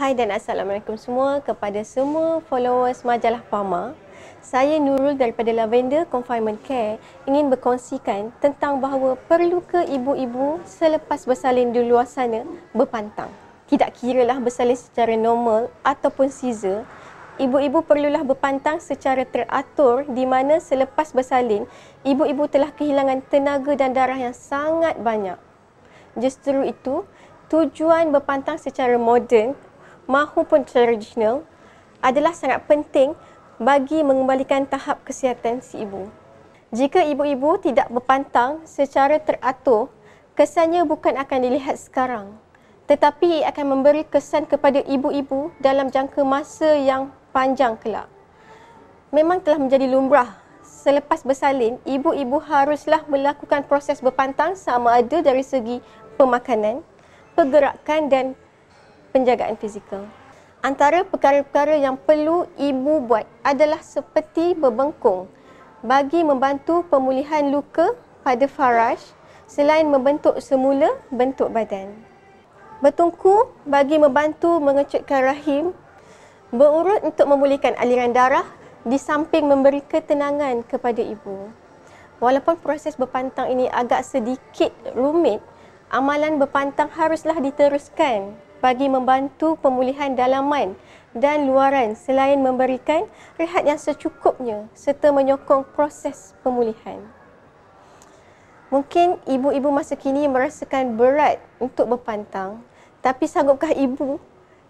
Hai dan Assalamualaikum semua kepada semua followers majalah PAMA. Saya Nurul daripada Lavender Confinement Care ingin berkongsikan tentang bahawa perlu ke ibu-ibu selepas bersalin di luar sana berpantang. Tidak lah bersalin secara normal ataupun caesar, ibu-ibu perlulah berpantang secara teratur di mana selepas bersalin, ibu-ibu telah kehilangan tenaga dan darah yang sangat banyak. Justeru itu, tujuan berpantang secara moden mahupun tradisional adalah sangat penting bagi mengembalikan tahap kesihatan si ibu. Jika ibu-ibu tidak berpantang secara teratur, kesannya bukan akan dilihat sekarang tetapi akan memberi kesan kepada ibu-ibu dalam jangka masa yang panjang kelak. Memang telah menjadi lumrah selepas bersalin, ibu-ibu haruslah melakukan proses berpantang sama ada dari segi pemakanan, pergerakan dan penjagaan fizikal. Antara perkara-perkara yang perlu ibu buat adalah seperti berbengkung bagi membantu pemulihan luka pada faraj selain membentuk semula bentuk badan. Bertungku bagi membantu mengecutkan rahim, berurut untuk memulihkan aliran darah di samping memberi ketenangan kepada ibu. Walaupun proses berpantang ini agak sedikit rumit, amalan berpantang haruslah diteruskan bagi membantu pemulihan dalaman dan luaran selain memberikan rehat yang secukupnya serta menyokong proses pemulihan. Mungkin ibu-ibu masa kini merasakan berat untuk berpantang, tapi sanggupkah ibu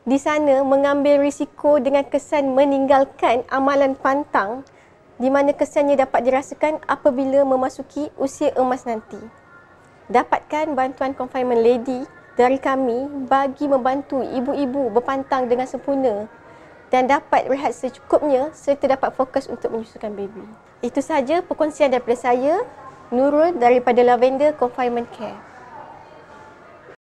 di sana mengambil risiko dengan kesan meninggalkan amalan pantang di mana kesannya dapat dirasakan apabila memasuki usia emas nanti? Dapatkan bantuan confinement lady dari kami bagi membantu ibu-ibu berpantang dengan sempurna dan dapat rehat secukupnya serta dapat fokus untuk menyusukan baby. Itu sahaja perkongsian daripada saya, Nurul daripada Lavender Confinement Care.